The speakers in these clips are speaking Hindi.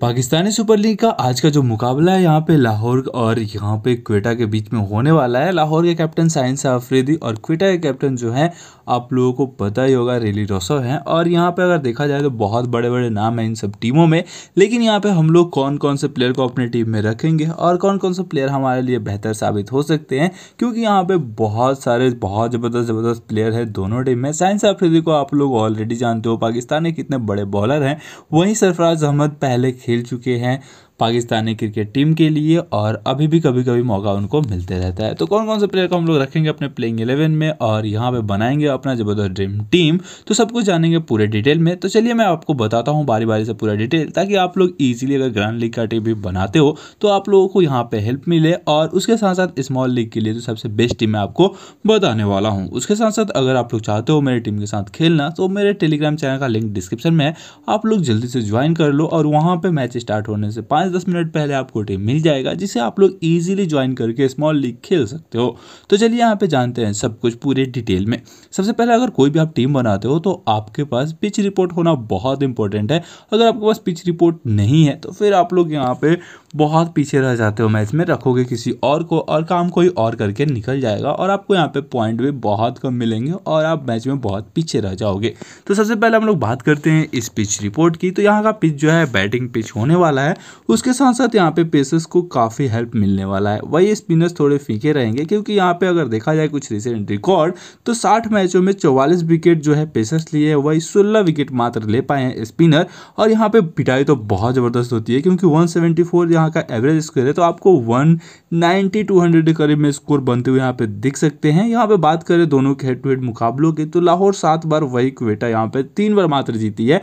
पाकिस्तानी सुपर लीग का आज का जो मुकाबला है यहाँ पे लाहौर और यहाँ पे क्वेटा के बीच में होने वाला है लाहौर के कैप्टन साइंस शाह अफरीदी और क्वेटा के कैप्टन जो है आप लोगों को पता ही होगा रेली रोसो हैं और यहाँ पे अगर देखा जाए तो बहुत बड़े बड़े नाम हैं इन सब टीमों में लेकिन यहाँ पे हम लोग कौन कौन से प्लेयर को अपनी टीम में रखेंगे और कौन कौन से प्लेयर हमारे लिए बेहतर साबित हो सकते हैं क्योंकि यहाँ पर बहुत सारे बहुत ज़बरदस्त ज़बरदस्त प्लेयर हैं दोनों टीम में साइंस अफरीदी को आप लोग ऑलरेडी जानते हो पाकिस्तान के कितने बड़े बॉलर हैं वहीं सरफराज अहमद पहले खेल चुके हैं पाकिस्तानी क्रिकेट टीम के लिए और अभी भी कभी कभी मौका उनको मिलते रहता है तो कौन कौन से प्लेयर को हम लोग रखेंगे अपने प्लेइंग इलेवन में और यहाँ पे बनाएंगे अपना जबरदस्त ड्रीम टीम तो सब कुछ जानेंगे पूरे डिटेल में तो चलिए मैं आपको बताता हूँ बारी बारी से पूरा डिटेल ताकि आप लोग ईजिली अगर ग्रैंड लीग का टीम भी बनाते हो तो आप लोगों को यहाँ पर हेल्प मिले और उसके साथ साथ स्मॉल लीग के लिए तो सबसे बेस्ट टीम मैं आपको बताने वाला हूँ उसके साथ साथ अगर आप लोग चाहते हो मेरी टीम के साथ खेलना तो मेरे टेलीग्राम चैनल का लिंक डिस्क्रिप्शन में है आप लोग जल्दी से ज्वाइन कर लो और वहाँ पर मैच स्टार्ट होने से पाँच पाँच दस मिनट पहले आपको टीम मिल जाएगा जिसे आप लोग ईजिली ज्वाइन करके स्मॉल लीग खेल सकते हो तो चलिए यहाँ पे जानते हैं सब कुछ पूरे डिटेल में सबसे पहले अगर कोई भी आप टीम बनाते हो तो आपके पास पिच रिपोर्ट होना बहुत इंपॉर्टेंट है अगर आपके पास पिच रिपोर्ट नहीं है तो फिर आप लोग यहाँ पे बहुत पीछे रह जाते हो मैच में रखोगे किसी और को और काम कोई और करके निकल जाएगा और आपको यहाँ पे पॉइंट भी बहुत कम मिलेंगे और आप मैच में बहुत पीछे रह जाओगे तो सबसे पहले हम लोग बात करते हैं इस पिच रिपोर्ट की तो यहाँ का पिच जो है बैटिंग पिच होने वाला है उसके साथ साथ यहाँ पे पेसर्स को काफ़ी हेल्प मिलने वाला है वही स्पिनर्स थोड़े फीके रहेंगे क्योंकि यहाँ पर अगर देखा जाए कुछ रिसेंट रिकॉर्ड तो साठ मैचों में चौवालीस विकेट जो है पेसर्स लिए है वही सोलह विकेट मात्र ले पाए हैं स्पिनर और यहाँ पर पिटाई तो बहुत ज़बरदस्त होती है क्योंकि वन सेवेंटी फोर यहाँ का एवरेज स्कोर है तो आपको वन नाइन्टी टू हंड्रेड के करीब में स्कोर बनते हुए यहाँ पे दिख सकते हैं यहाँ पे बात करें दोनों के हेड टू हेड मुकाबलों की तो लाहौर सात बार वही क्वेटा यहाँ पे तीन बार मात्र जीती है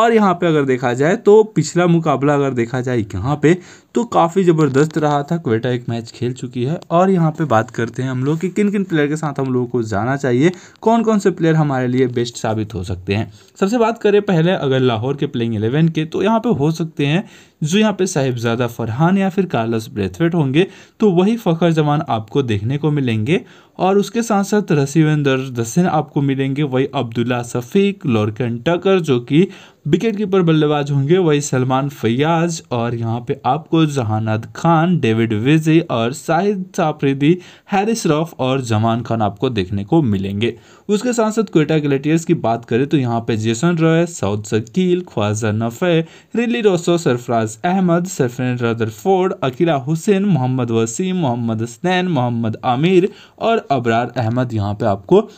और यहाँ पे अगर देखा जाए तो पिछला मुकाबला अगर देखा जाए यहाँ पे तो काफ़ी ज़बरदस्त रहा था क्वेटा एक मैच खेल चुकी है और यहाँ पे बात करते हैं हम लोग कि किन किन प्लेयर के साथ हम लोगों को जाना चाहिए कौन कौन से प्लेयर हमारे लिए बेस्ट साबित हो सकते हैं सबसे बात करें पहले अगर लाहौर के प्लेइंग एलेवन के तो यहाँ पर हो सकते हैं जो यहाँ पे साहिबजादा फरहान या फिर कार्लस ब्रेथवेट होंगे तो वही फ़खर जमान आपको देखने को मिलेंगे और उसके साथ साथ रसीवेंदर दसिन आपको मिलेंगे वही अब्दुल्ला सफ़ीक लॉरकन टकर जो कि विकेट कीपर बल्लेबाज होंगे वही सलमान फैयाज और यहाँ पे आपको जहानाद खान डेविड विजे और शाहिद साफरीदी हैरिस रॉफ और जमान खान आपको देखने को मिलेंगे उसके साथ साथ क्वेटा ग्लेटियर्स की बात करें तो यहाँ पे Jason Roy Saud Shakeel Khawaja Nafay Rilee Rossouw Sarfaraz Ahmed Rutherford Akeal Hosein Mohammad Wasim Mohammad Hasnain Mohammad Amir और अबरार अहमद यहाँ पे आपको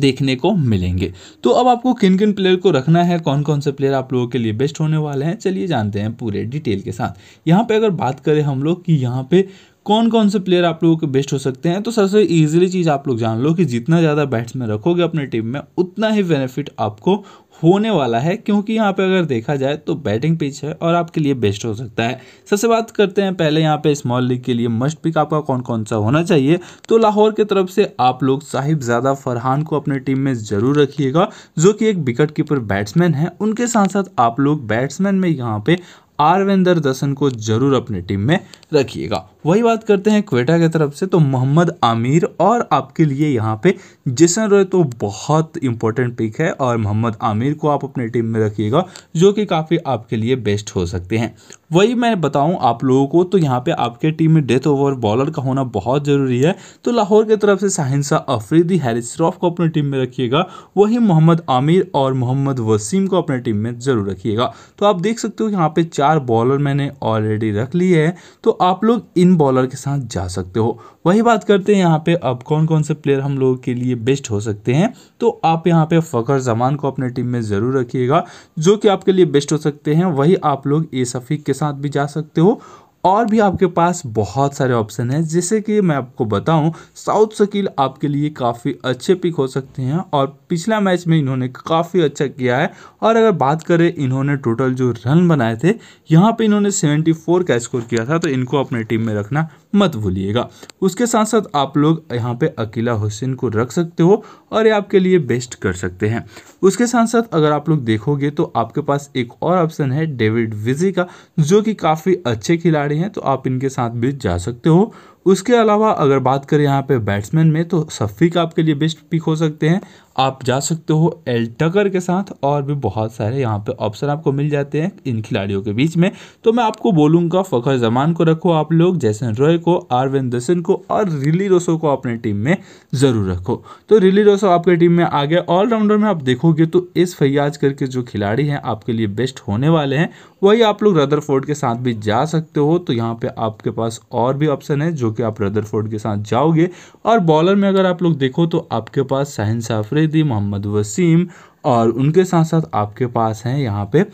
देखने को मिलेंगे तो अब आपको किन किन प्लेयर को रखना है कौन कौन से प्लेयर आप लोगों के लिए बेस्ट होने वाले हैं चलिए जानते हैं पूरे डिटेल के साथ यहाँ पे अगर बात करें हम लोग कि यहाँ पे कौन कौन से प्लेयर आप लोगों के बेस्ट हो सकते हैं तो सबसे इजीली चीज़ आप लोग जान लो कि जितना ज़्यादा बैट्समैन रखोगे अपने टीम में उतना ही बेनिफिट आपको होने वाला है क्योंकि यहाँ पे अगर देखा जाए तो बैटिंग पिच है और आपके लिए बेस्ट हो सकता है सबसे बात करते हैं पहले यहाँ पे स्मॉल लीग के लिए मस्ट पिक आपका कौन कौन सा होना चाहिए तो लाहौर की तरफ से आप लोग साहिब ज्यादा फरहान को अपने टीम में ज़रूर रखिएगा जो कि एक विकेट कीपर बैट्समैन है उनके साथ साथ आप लोग बैट्समैन में यहाँ पे आरविंदर दसन को जरूर अपनी टीम में रखिएगा वही बात करते हैं क्वेटा की तरफ से तो मोहम्मद आमिर और आपके लिए यहाँ पे जिसन रॉय तो बहुत इंपॉर्टेंट पिक है और मोहम्मद आमिर को आप अपनी टीम में रखिएगा जो कि काफ़ी आपके लिए बेस्ट हो सकते हैं वही मैं बताऊं आप लोगों को तो यहाँ पे आपके टीम में डेथ ओवर बॉलर का होना बहुत ज़रूरी है तो लाहौर की तरफ से साहिंसा अफरीदी हैरिस श्रॉफ को अपनी टीम में रखिएगा वही मोहम्मद आमिर और मोहम्मद वसीम को अपने टीम में ज़रूर रखिएगा तो आप देख सकते हो यहाँ पे चार बॉलर मैंने ऑलरेडी रख लिए हैं तो आप लोग इन बॉलर के साथ जा सकते हो वही बात करते हैं यहाँ पे अब कौन कौन से प्लेयर हम लोगों के लिए बेस्ट हो सकते हैं तो आप यहाँ पे फ़खर जमान को अपने टीम में ज़रूर रखिएगा जो कि आपके लिए बेस्ट हो सकते हैं वही आप लोग ए सफ़ीक के साथ भी जा सकते हो और भी आपके पास बहुत सारे ऑप्शन हैं जैसे कि मैं आपको बताऊं साउथ शकील आपके लिए काफ़ी अच्छे पिक हो सकते हैं और पिछला मैच में इन्होंने काफ़ी अच्छा किया है और अगर बात करें इन्होंने टोटल जो रन बनाए थे यहाँ पे इन्होंने 74 का स्कोर किया था तो इनको अपने टीम में रखना मत भूलिएगा उसके साथ साथ आप लोग यहाँ पे अकीला हुसैन को रख सकते हो और ये आपके लिए बेस्ट कर सकते हैं उसके साथ साथ अगर आप लोग देखोगे तो आपके पास एक और ऑप्शन है डेविड विजी का जो कि काफ़ी अच्छे खिलाड़ी रहे हैं तो आप इनके साथ भी जा सकते हो उसके अलावा अगर बात करें यहाँ पे बैट्समैन में तो शफीक आपके लिए बेस्ट पिक हो सकते हैं आप जा सकते हो एल टकर के साथ और भी बहुत सारे यहाँ पे ऑप्शन आपको मिल जाते हैं इन खिलाड़ियों के बीच में तो मैं आपको बोलूँगा फ़खर जमान को रखो आप लोग जैसन रॉय को आरविंद दसन को और रिली रोसो को अपने टीम में ज़रूर रखो तो रिली रोसो आपके टीम में आ गया ऑलराउंडर में आप देखोगे तो इस फैयाज करके जो खिलाड़ी हैं आपके लिए बेस्ट होने वाले हैं वही आप लोग रदर के साथ भी जा सकते हो तो यहाँ पर आपके पास और भी ऑप्शन है जो कि आप रदरफोर्ड के साथ जाओगे और बॉलर में अगर आप लोग देखो तो आपके पास साहिन साफरीदी मोहम्मद वसीम और उनके साथ साथ आपके पास हैं यहाँ पे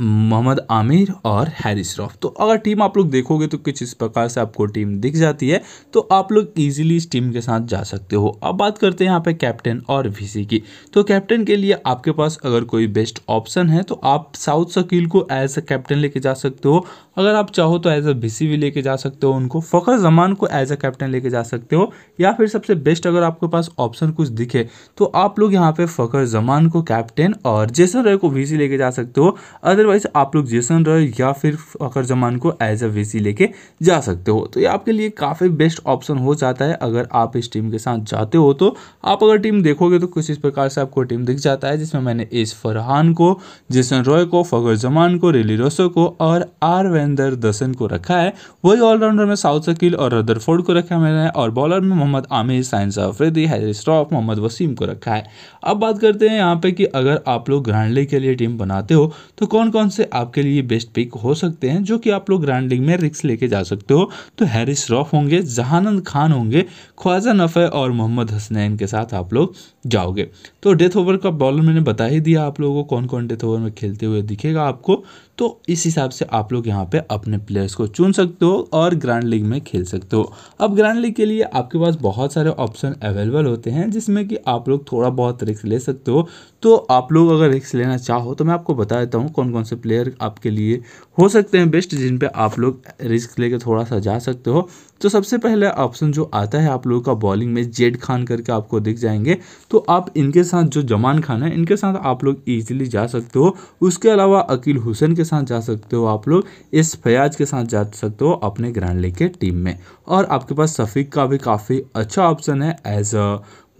मोहम्मद आमिर और हैरिस श्रॉफ तो अगर टीम आप लोग देखोगे तो कुछ इस प्रकार से आपको टीम दिख जाती है तो आप लोग इजीली इस टीम के साथ जा सकते हो अब बात करते हैं यहाँ पे कैप्टन और वीसी की तो कैप्टन के लिए आपके पास अगर कोई बेस्ट ऑप्शन है तो आप साउथ शकील को एज अ कैप्टन लेके जा सकते हो अगर आप चाहो तो एज अ वीसी भी लेके जा सकते हो उनको फ़खर जमान को एज अ कैप्टन लेके जा सकते हो या फिर सबसे बेस्ट अगर आपके पास ऑप्शन कुछ दिखे तो आप लोग यहाँ पे फ़खर जमान को कैप्टन और जैसा रहे को वी लेके जा सकते हो अदर अदरवाइज आप लोग जेसन रॉय या फिर फकर जमान को एज अ वेसी लेके जा सकते हो तो ये आपके लिए काफ़ी बेस्ट ऑप्शन हो जाता है अगर आप इस टीम के साथ जाते हो तो आप अगर टीम देखोगे तो कुछ इस प्रकार से आपको टीम दिख जाता है जिसमें मैंने एस फरहान को जेसन रॉय को फ़खर जमान को रेली रोसो को और आर वेंदर दसन को रखा है वही ऑलराउंडर में साउथ शकील और रदरफोर्ड को रखा मैंने और बॉलर में मोहम्मद आमिर साइंस अफरीदी हैरी स्टॉफ मोहम्मद वसीम को रखा है अब बात करते हैं यहाँ पे कि अगर आप लोग ग्रांडली के लिए टीम बनाते हो तो कौन कौन से आपके लिए बेस्ट पिक हो सकते हैं जो कि आप लोग लीग में रिक्स लेके जा सकते हो तो हैरिस रॉफ होंगे जहानंद खान होंगे ख्वाजा नफ़े और मोहम्मद हसनैन के साथ आप लोग जाओगे तो डेथ ओवर का बॉलर मैंने बता ही दिया आप लोगों को कौन कौन डेथ ओवर में खेलते हुए दिखेगा आपको तो इस हिसाब से आप लोग यहाँ पे अपने प्लेयर्स को चुन सकते हो और ग्रैंड लीग में खेल सकते हो अब ग्रैंड लीग के लिए आपके पास बहुत सारे ऑप्शन अवेलेबल होते हैं जिसमें कि आप लोग थोड़ा बहुत रिक्स ले सकते हो तो आप लोग अगर रिक्स लेना चाहो तो मैं आपको बता देता हूँ कौन कौन कौन से प्लेयर आपके लिए हो सकते हैं बेस्ट जिन पे आप लोग रिस्क लेके थोड़ा सा जा सकते हो तो सबसे पहले ऑप्शन जो आता है आप लोगों का बॉलिंग में जेड खान करके आपको दिख जाएंगे तो आप इनके साथ जो जमान खान है इनके साथ आप लोग ईजिली जा सकते हो उसके अलावा अकील हुसैन के साथ जा सकते हो आप लोग इस फयाज के साथ जा सकते हो अपने ग्रैंड लीग के टीम में और आपके पास सफ़ीक का भी काफ़ी अच्छा ऑप्शन है एज अ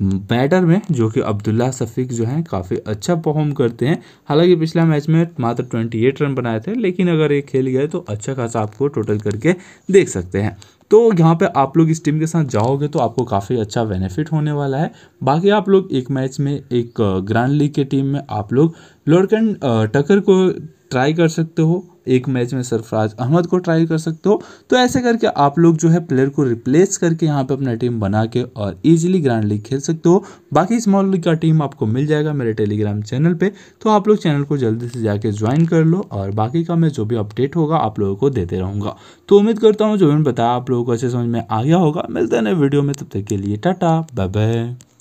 बैटर में जो कि अब्दुल्ला सफ़ीक जो हैं काफ़ी अच्छा परफॉर्म करते हैं हालांकि पिछला मैच में मात्र 28 रन बनाए थे लेकिन अगर ये खेल गए तो अच्छा खासा आपको टोटल करके देख सकते हैं तो यहाँ पे आप लोग इस टीम के साथ जाओगे तो आपको काफ़ी अच्छा बेनिफिट होने वाला है बाकी आप लोग एक मैच में एक ग्रैंड लीग के टीम में आप लोग लॉर्कन टकर को ट्राई कर सकते हो एक मैच में सरफराज अहमद को ट्राई कर सकते हो तो ऐसे करके आप लोग जो है प्लेयर को रिप्लेस करके यहाँ पे अपना टीम बना के और इजीली ग्रैंड लीग खेल सकते हो बाकी स्मॉल लीग का टीम आपको मिल जाएगा मेरे टेलीग्राम चैनल पर तो आप लोग चैनल को जल्दी से जाके ज्वाइन कर लो और बाकी का मैं जो भी अपडेट होगा आप लोगों को देते रहूँगा तो उम्मीद करता हूँ जो मैंने बताया आप लोगों को अच्छे समझ में आ गया होगा मिलते हैं नए वीडियो में तब तक के लिए टाटा बाय बाय